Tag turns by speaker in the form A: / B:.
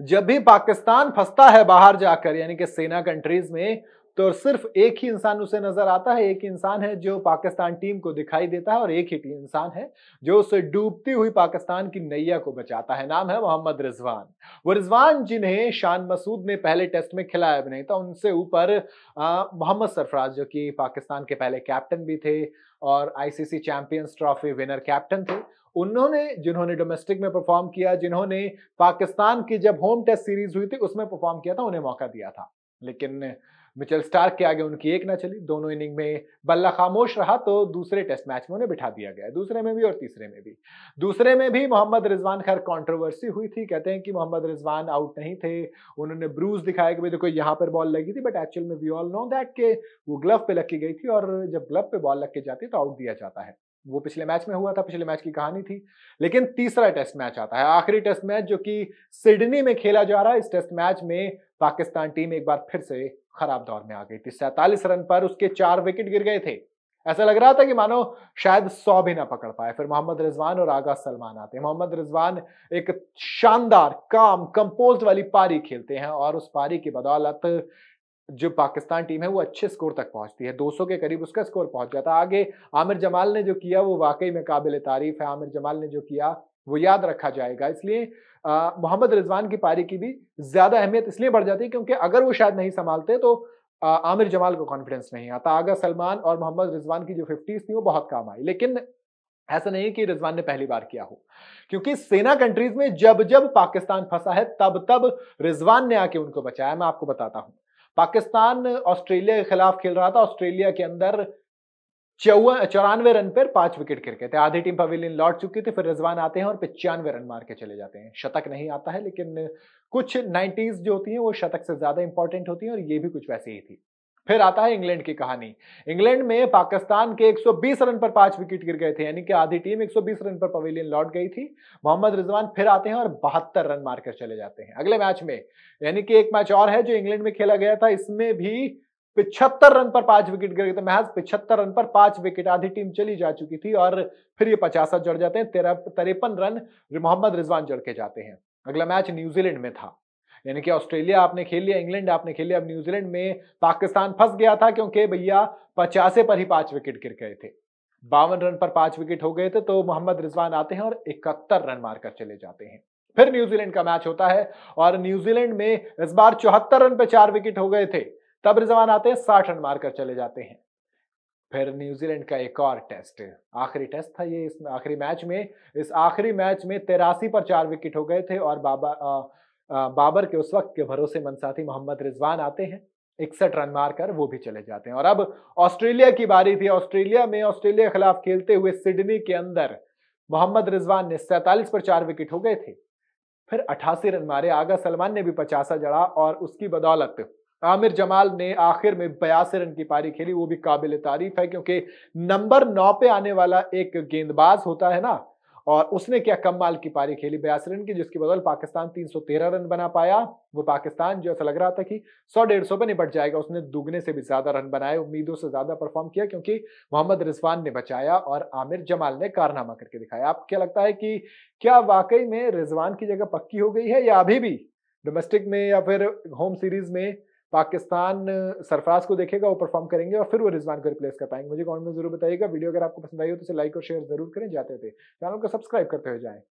A: जब भी पाकिस्तान फंसता है बाहर जाकर यानी कि सेना कंट्रीज में तो सिर्फ एक ही इंसान उसे नजर आता है एक इंसान है जो पाकिस्तान टीम को दिखाई देता है और एक ही इंसान है जो उसे डूबती हुई पाकिस्तान की नैया को बचाता है नाम है मोहम्मद रिजवान वो रिजवान जिन्हें शान मसूद ने पहले टेस्ट में खिलाया भी नहीं था उनसे ऊपर मोहम्मद सरफराज जो कि पाकिस्तान के पहले कैप्टन भी थे और ICC Champions Trophy winner captain थे उन्होंने जिन्होंने डोमेस्टिक में परफॉर्म किया जिन्होंने पाकिस्तान की जब होम टेस्ट सीरीज हुई थी उसमें परफॉर्म किया था उन्हें मौका दिया था लेकिन मिचेल स्टार्क के आगे उनकी एक ना चली दोनों इनिंग में बल्ला खामोश रहा तो दूसरे टेस्ट मैच में उन्हें बिठा दिया गया दूसरे में भी और तीसरे में भी दूसरे में भी मोहम्मद रिजवान खैर कंट्रोवर्सी हुई थी कहते हैं कि मोहम्मद रिजवान आउट नहीं थे उन्होंने ब्रूज दिखाया कि भाई देखो यहाँ पर बॉल लगी थी बट एक्चुअल में वी ऑल नो दैट के वो ग्लव पे लग गई थी और जब ग्लव पे बॉल लग के जाती है तो आउट दिया जाता है वो पिछले मैच में हुआ था पिछले मैच की कहानी थी लेकिन तीसरा टेस्ट मैच आता है आखिरी टेस्ट मैच जो कि सिडनी में खेला जा रहा है इस टेस्ट मैच में पाकिस्तान टीम एक बार फिर से खराब दौर में आ गई थी सैतालीस रन पर उसके चार विकेट गिर गए थे ऐसा लग रहा था कि मानो शायद सौ भी ना पकड़ पाए फिर मोहम्मद रिजवान और आगा सलमान आते हैं मोहम्मद रिजवान एक शानदार काम कंपोज वाली पारी खेलते हैं और उस पारी की बदौलत जो पाकिस्तान टीम है वो अच्छे स्कोर तक पहुंचती है 200 के करीब उसका स्कोर पहुंच जाता है आगे आमिर जमाल ने जो किया वो वाकई में काबिल तारीफ है आमिर जमाल ने जो किया वो याद रखा जाएगा इसलिए मोहम्मद रिजवान की पारी की भी ज्यादा अहमियत इसलिए बढ़ जाती है क्योंकि अगर वो शायद नहीं संभालते तो आ, आमिर जमाल को कॉन्फिडेंस नहीं आता आगा सलमान और मोहम्मद रिजवान की जो फिफ्टीज थी वो बहुत काम आई लेकिन ऐसा नहीं कि रिजवान ने पहली बार किया हो क्योंकि सेना कंट्रीज में जब जब पाकिस्तान फंसा है तब तब रिजवान ने आके उनको बचाया मैं आपको बताता हूं पाकिस्तान ऑस्ट्रेलिया के खिलाफ खेल रहा था ऑस्ट्रेलिया के अंदर चौवन चौरानवे रन पर पांच विकेट गिर गए थे आधी टीम पवेलियन लौट चुकी थी फिर रिजवान आते हैं और पिचानवे रन मार के चले जाते हैं शतक नहीं आता है लेकिन कुछ नाइन्टीज जो होती हैं वो शतक से ज्यादा इंपॉर्टेंट होती हैं और ये भी कुछ वैसे ही थी फिर आता है इंग्लैंड की कहानी इंग्लैंड में पाकिस्तान के 120 रन पर पांच विकेट गिर गए थे यानी कि आधी टीम 120 रन पर पवेलियन लौट गई थी मोहम्मद रिजवान फिर आते हैं और बहत्तर रन मारकर चले जाते हैं अगले मैच में यानी कि एक मैच और है जो इंग्लैंड में खेला गया था इसमें भी पिछहत्तर रन पर पांच विकेट गिर गए थे महज पिछहत्तर रन पर पांच विकेट आधी टीम चली जा चुकी थी और फिर ये पचासा जड़ जाते हैं तेरह तिरपन रन मोहम्मद रिजवान जड़ के जाते हैं अगला मैच न्यूजीलैंड में था यानी कि ऑस्ट्रेलिया आपने खेल लिया इंग्लैंड आपने खेल लिया अब न्यूजीलैंड में पाकिस्तान फंस गया था क्योंकि भैया पचासे पर ही पांच विकेट गिर गए थे बावन रन पर पांच विकेट हो गए थे तो मोहम्मद रिजवान आते हैं और इकहत्तर रन मारकर चले जाते हैं फिर न्यूजीलैंड का मैच होता है और न्यूजीलैंड में इस बार चौहत्तर रन पर चार विकेट हो गए थे तब रिजवान आते हैं साठ रन मारकर चले जाते हैं फिर न्यूजीलैंड का एक और टेस्ट आखिरी टेस्ट था ये इस आखिरी मैच में इस आखिरी मैच में तेरासी पर चार विकेट हो गए थे और बाबा बाबर के उस वक्त के भरोसे साथी मोहम्मद रिजवान आते हैं इकसठ रन मारकर वो भी चले जाते हैं और अब ऑस्ट्रेलिया की बारी थी ऑस्ट्रेलिया में ऑस्ट्रेलिया के खिलाफ खेलते हुए सिडनी के अंदर मोहम्मद रिजवान ने सैतालीस पर चार विकेट हो गए थे फिर अठासी रन मारे आगा सलमान ने भी पचासा जड़ा और उसकी बदौलत आमिर जमाल ने आखिर में बयासी रन की पारी खेली वो भी काबिल तारीफ है क्योंकि नंबर नौ पे आने वाला एक गेंदबाज होता है ना और उसने क्या कम माल की पारी खेली बयासी रन की जिसकी बदल पाकिस्तान 313 रन बना पाया वो पाकिस्तान जो ऐसा लग रहा था कि 100 डेढ़ सौ पर निपट जाएगा उसने दुगने से भी ज्यादा रन बनाए उम्मीदों से ज्यादा परफॉर्म किया क्योंकि मोहम्मद रिजवान ने बचाया और आमिर जमाल ने कारनामा करके दिखाया आप क्या लगता है कि क्या वाकई में रिजवान की जगह पक्की हो गई है या अभी भी डोमेस्टिक में या फिर होम सीरीज में पाकिस्तान सरफराज को देखेगा वो परफॉर्म करेंगे और फिर वो रिजवान को रिप्लेस कर पाएंगे मुझे कमेंट में जरूर बताइएगा वीडियो अगर आपको पसंद आई हो तो इसे लाइक और शेयर जरूर करें जाते थे चैनल को सब्सक्राइब करते हुए जाएं